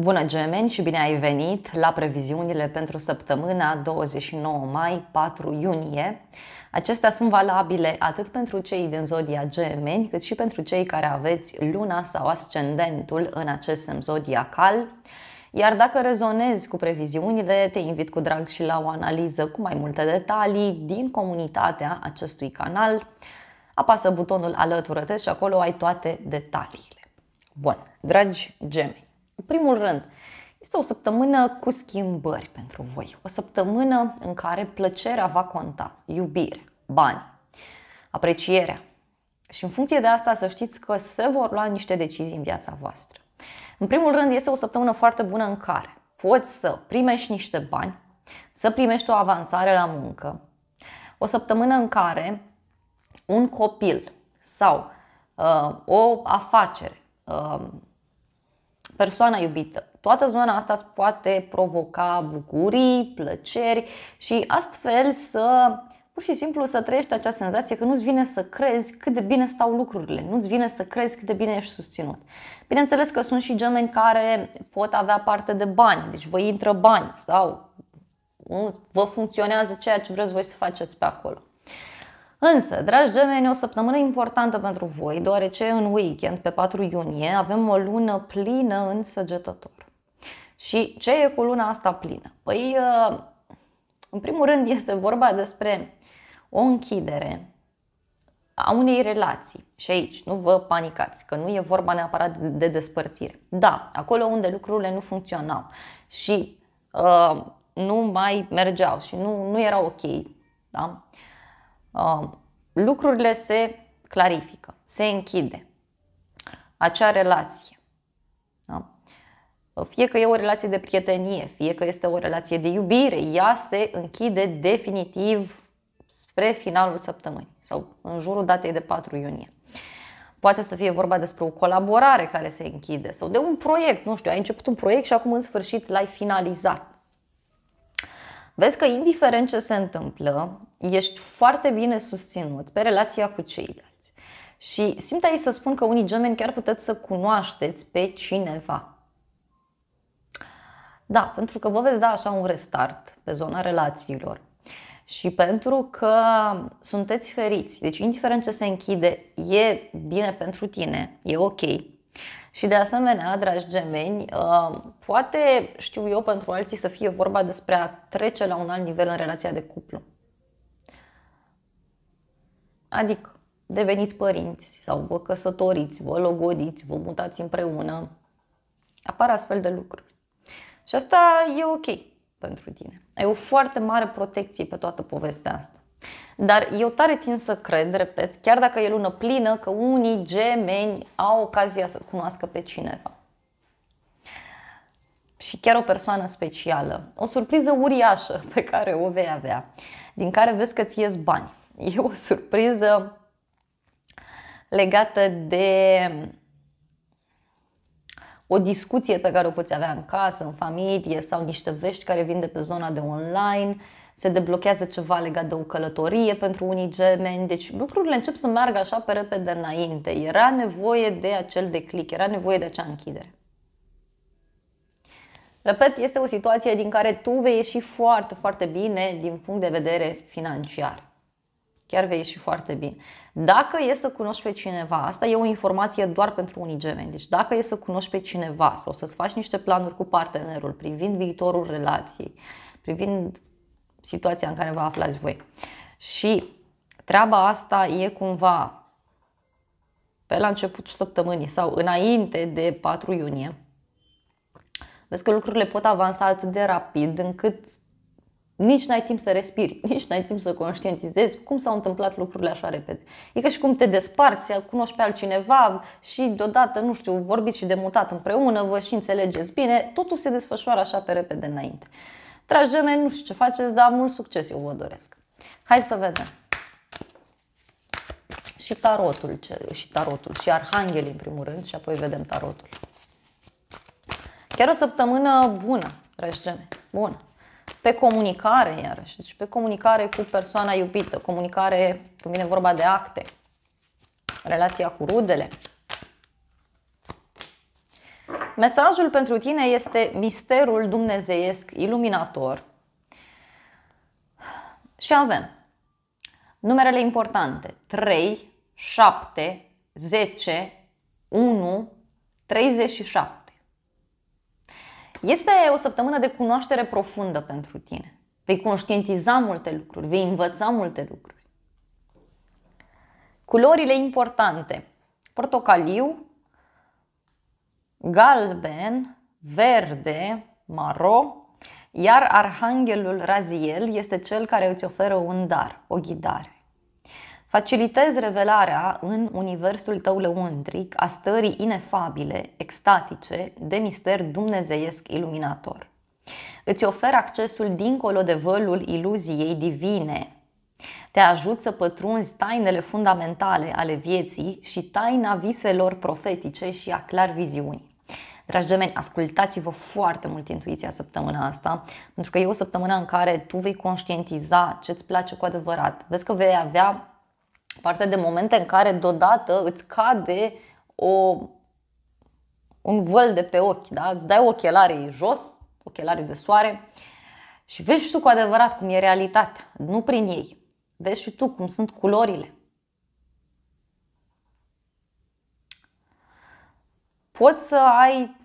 Bună gemeni și bine ai venit la previziunile pentru săptămâna 29 mai 4 iunie. Acestea sunt valabile atât pentru cei din zodia gemeni, cât și pentru cei care aveți luna sau ascendentul în acest semn zodiacal. Iar dacă rezonezi cu previziunile, te invit cu drag și la o analiză cu mai multe detalii din comunitatea acestui canal. Apasă butonul alătură și acolo ai toate detaliile. Bun, dragi gemeni! În primul rând, este o săptămână cu schimbări pentru voi, o săptămână în care plăcerea va conta, iubire, bani, aprecierea. Și în funcție de asta să știți că se vor lua niște decizii în viața voastră. În primul rând, este o săptămână foarte bună în care poți să primești niște bani, să primești o avansare la muncă, o săptămână în care un copil sau uh, o afacere, uh, persoana iubită. Toată zona asta îți poate provoca bucurii, plăceri și astfel să pur și simplu să trăiești acea senzație că nu-ți vine să crezi cât de bine stau lucrurile, nu-ți vine să crezi cât de bine ești susținut. Bineînțeles că sunt și gemeni care pot avea parte de bani, deci vă intră bani sau vă funcționează ceea ce vreți voi să faceți pe acolo. Însă, dragi gemeni, o săptămână importantă pentru voi, deoarece în weekend, pe 4 iunie, avem o lună plină în săgetător. Și ce e cu luna asta plină? Păi, ă, în primul rând, este vorba despre o închidere a unei relații. Și aici nu vă panicați, că nu e vorba neapărat de despărțire. Da, acolo unde lucrurile nu funcționau și uh, nu mai mergeau și nu, nu erau ok, da? Um, lucrurile se clarifică, se închide acea relație. Da? Fie că e o relație de prietenie, fie că este o relație de iubire, ea se închide definitiv spre finalul săptămânii sau în jurul datei de 4 iunie. Poate să fie vorba despre o colaborare care se închide sau de un proiect, nu știu, ai început un proiect și acum în sfârșit l-ai finalizat. Vezi că indiferent ce se întâmplă, ești foarte bine susținut pe relația cu ceilalți. Și simt aici să spun că unii gemeni chiar puteți să cunoașteți pe cineva. Da, pentru că vă veți da așa un restart pe zona relațiilor. Și pentru că sunteți feriți, deci indiferent ce se închide, e bine pentru tine, e ok, și de asemenea, dragi gemeni, uh, poate știu eu pentru alții să fie vorba despre a trece la un alt nivel în relația de cuplu. Adică, deveniți părinți sau vă căsătoriți, vă logodiți, vă mutați împreună. Apar astfel de lucruri. Și asta e ok pentru tine. Ai o foarte mare protecție pe toată povestea asta. Dar eu tare tin să cred, repet, chiar dacă e lună plină, că unii gemeni au ocazia să cunoască pe cineva. Și chiar o persoană specială. O surpriză uriașă pe care o vei avea, din care vezi că ți ies bani. E o surpriză legată de o discuție pe care o poți avea în casă, în familie sau niște vești care vin de pe zona de online se deblochează ceva legat de o călătorie pentru unii gemeni, deci lucrurile încep să meargă așa pe repede înainte. Era nevoie de acel declic, era nevoie de acea închidere. Repet, este o situație din care tu vei ieși foarte, foarte bine din punct de vedere financiar. Chiar vei ieși foarte bine. Dacă e să cunoști pe cineva, asta e o informație doar pentru unii gemeni, deci dacă e să cunoști pe cineva sau să-ți faci niște planuri cu partenerul privind viitorul relației, privind situația în care vă aflați voi. Și treaba asta e cumva pe la începutul săptămânii sau înainte de 4 iunie. Vezi că lucrurile pot avansa atât de rapid încât nici n-ai timp să respiri, nici n-ai timp să conștientizezi cum s-au întâmplat lucrurile așa repede. E ca și cum te desparți, cunoști pe altcineva și deodată, nu știu, vorbiți și de mutat împreună, vă și înțelegeți bine, totul se desfășoară așa pe repede înainte. Uh, Dragi gemeni, nu știu ce faceți, dar mult succes eu vă doresc. Hai să vedem. Și tarotul, și tarotul, și arhanghelii în primul rând și apoi vedem tarotul. Chiar o săptămână bună, dragi gemeni, bună. Pe comunicare, iarăși, deci pe comunicare cu persoana iubită, comunicare când vine vorba de acte, relația cu rudele, Mesajul pentru tine este misterul dumnezeiesc iluminator și avem numerele importante 3, 7, 10, 1, 37. Este o săptămână de cunoaștere profundă pentru tine. Vei conștientiza multe lucruri, vei învăța multe lucruri. Culorile importante. Portocaliu, galben, verde, maro, iar arhanghelul Raziel este cel care îți oferă un dar, o ghidare. Facilitezi revelarea în universul tău lăuntric a stării inefabile, extatice, de mister dumnezeiesc iluminator. Îți oferă accesul dincolo de vălul iluziei divine. Te ajut să pătrunzi tainele fundamentale ale vieții și taina viselor profetice și a clar viziunii. Dragi gemeni, ascultați-vă foarte mult intuiția săptămâna asta, pentru că e o săptămână în care tu vei conștientiza ce îți place cu adevărat. Vezi că vei avea parte de momente în care deodată îți cade o, un văl de pe ochi, da? îți dai ochelarii jos, ochelarii de soare și vezi și tu cu adevărat cum e realitatea, nu prin ei. Vezi și tu cum sunt culorile. Poți să ai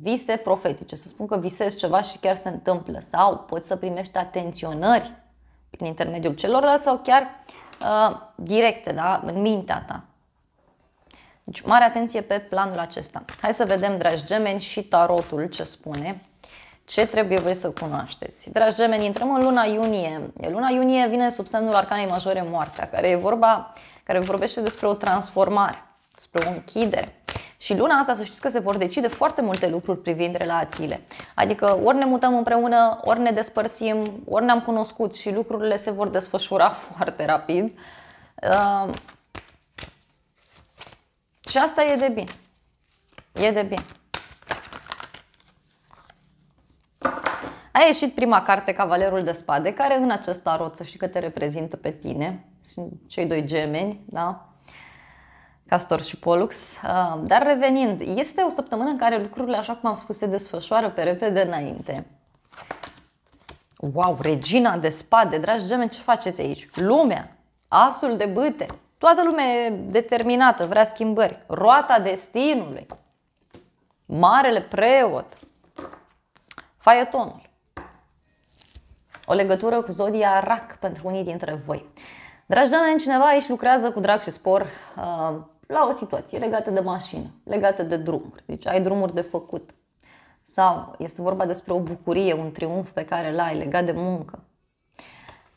vise profetice, să spun că visezi ceva și chiar se întâmplă sau poți să primești atenționări prin intermediul celorlalți sau chiar uh, directe, da, în mintea ta. Deci mare atenție pe planul acesta. Hai să vedem, dragi gemeni, și tarotul ce spune. Ce trebuie voi să cunoașteți? Dragi gemeni, intrăm în luna iunie. Luna iunie vine sub semnul arcanei majore moartea, care e vorba, care vorbește despre o transformare, despre o închidere, și luna asta să știți că se vor decide foarte multe lucruri privind relațiile. Adică ori ne mutăm împreună, ori ne despărțim, ori ne-am cunoscut și lucrurile se vor desfășura foarte rapid. Uh, și asta e de bine. E de bine. A ieșit prima carte, Cavalerul de Spade, care în acest tarot să știi că te reprezintă pe tine, sunt cei doi gemeni, da? Castor și Pollux. Dar revenind, este o săptămână în care lucrurile, așa cum am spus, se desfășoară pe repede înainte. Wow, regina de spade, dragi gemeni, ce faceți aici? Lumea, asul de băte, toată lumea e determinată, vrea schimbări. Roata destinului, marele preot, faietonul. O legătură cu zodia RAC pentru unii dintre voi. Dragi gemeni, cineva aici lucrează cu drag și spor, uh, la o situație legată de mașină, legată de drumuri. Deci ai drumuri de făcut. Sau este vorba despre o bucurie, un triumf pe care l-ai legat de muncă.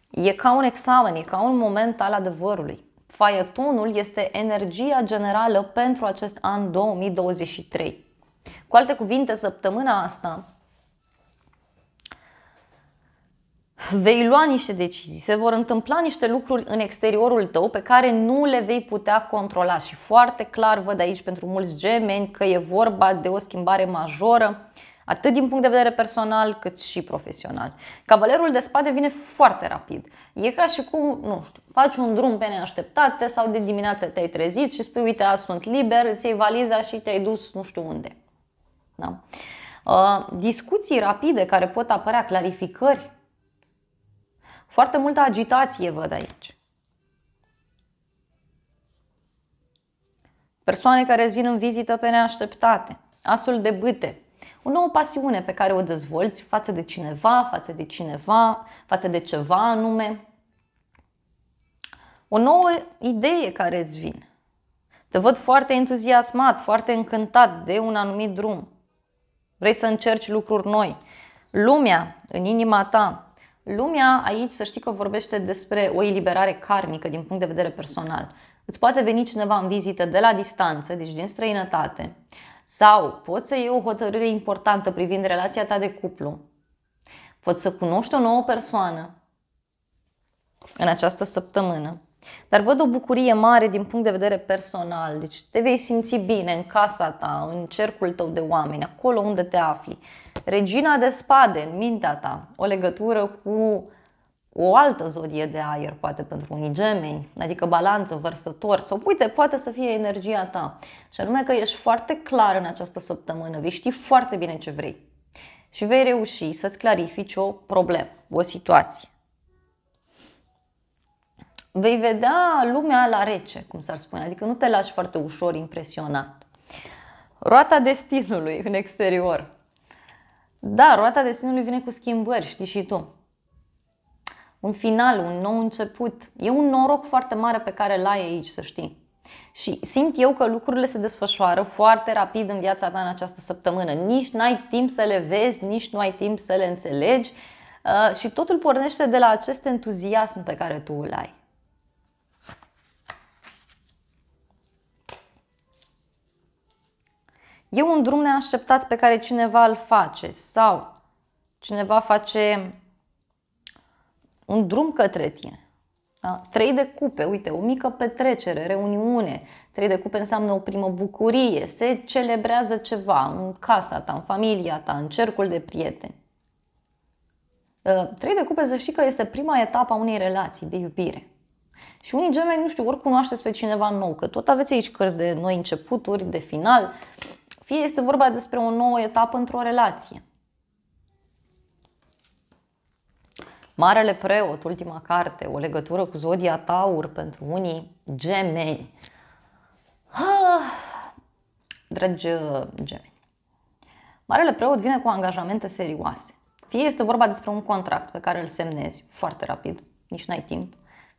E ca un examen, e ca un moment al adevărului. Faietonul este energia generală pentru acest an 2023. Cu alte cuvinte, săptămâna asta vei lua niște decizii, se vor întâmpla niște lucruri în exteriorul tău pe care nu le vei putea controla și foarte clar văd aici pentru mulți gemeni că e vorba de o schimbare majoră atât din punct de vedere personal cât și profesional. Cavalerul de spade vine foarte rapid. E ca și cum, nu știu, faci un drum pe neașteptate sau de dimineață te-ai trezit și spui, uite, azi sunt liber, îți iei valiza și te-ai dus nu știu unde. Da? Uh, discuții rapide care pot apărea, clarificări foarte multă agitație văd aici. Persoane care îți vin în vizită pe neașteptate. Asul de bâte. O nouă pasiune pe care o dezvolți față de cineva, față de cineva, față de ceva anume. O nouă idee care îți vine. Te văd foarte entuziasmat, foarte încântat de un anumit drum. Vrei să încerci lucruri noi. Lumea în inima ta Lumea aici să știi că vorbește despre o eliberare karmică din punct de vedere personal. Îți poate veni cineva în vizită de la distanță, deci din străinătate, sau poți să iei o hotărâre importantă privind relația ta de cuplu. Poți să cunoști o nouă persoană în această săptămână. Dar văd o bucurie mare din punct de vedere personal, deci te vei simți bine în casa ta, în cercul tău de oameni, acolo unde te afli. Regina de spade în mintea ta, o legătură cu o altă zodie de aer, poate pentru unii gemeni, adică balanță, vărsător sau uite, poate să fie energia ta. Și anume că ești foarte clar în această săptămână, vei ști foarte bine ce vrei și vei reuși să-ți clarifici o problemă, o situație vei vedea lumea la rece, cum s-ar spune, adică nu te lași foarte ușor impresionat. Roata destinului în exterior. Da, roata destinului vine cu schimbări, știi și tu. Un final, un nou început. E un noroc foarte mare pe care îl ai aici, să știi. Și simt eu că lucrurile se desfășoară foarte rapid în viața ta în această săptămână. Nici n-ai timp să le vezi, nici nu ai timp să le înțelegi. Uh, și totul pornește de la acest entuziasm pe care tu îl ai. E un drum neașteptat pe care cineva îl face sau cineva face un drum către tine. Da? Trei de cupe, uite, o mică petrecere, reuniune. Trei de cupe înseamnă o primă bucurie, se celebrează ceva în casa ta, în familia ta, în cercul de prieteni. Da, trei de cupe să știi că este prima etapă a unei relații de iubire. Și unii gemeni, nu știu, ori cunoașteți pe cineva nou, că tot aveți aici cărți de noi începuturi, de final, fie este vorba despre o nouă etapă într-o relație. Marele preot, ultima carte, o legătură cu zodia Taur pentru unii gemeni. Ah, dragi uh, gemeni, Marele preot vine cu angajamente serioase. Fie este vorba despre un contract pe care îl semnezi foarte rapid, nici n-ai timp,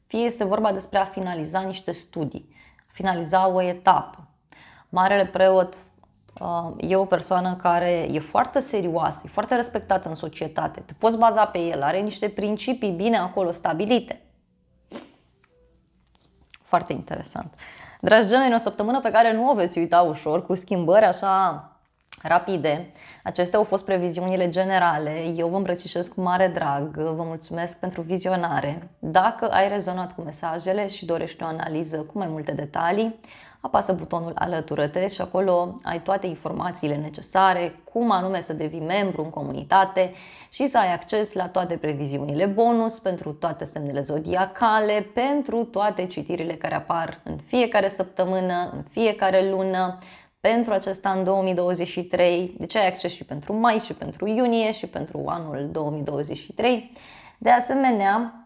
fie este vorba despre a finaliza niște studii, finaliza o etapă. Marele preot Um, e o persoană care e foarte serioasă, e foarte respectată în societate, te poți baza pe el, are niște principii bine acolo stabilite. Foarte interesant. Dragi gemeni, o săptămână pe care nu o veți uita ușor, cu schimbări așa rapide. Acestea au fost previziunile generale. Eu vă îmbrățișez cu mare drag, vă mulțumesc pentru vizionare. Dacă ai rezonat cu mesajele și dorești o analiză cu mai multe detalii, apasă butonul Alătură-te și acolo ai toate informațiile necesare, cum anume să devii membru în comunitate și să ai acces la toate previziunile bonus, pentru toate semnele zodiacale, pentru toate citirile care apar în fiecare săptămână, în fiecare lună, pentru acest an 2023, deci ai acces și pentru mai și pentru iunie și pentru anul 2023. De asemenea,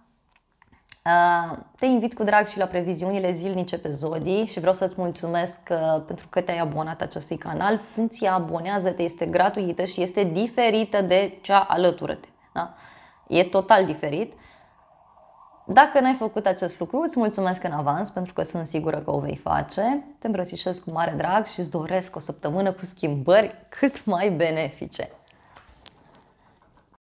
Uh, te invit cu drag și la previziunile zilnice pe Zodii și vreau să-ți mulțumesc uh, pentru că te-ai abonat acestui canal. Funcția abonează-te este gratuită și este diferită de cea alătură-te. Da? E total diferit. Dacă n-ai făcut acest lucru, îți mulțumesc în avans pentru că sunt sigură că o vei face. Te îmbrățișez cu mare drag și îți doresc o săptămână cu schimbări cât mai benefice.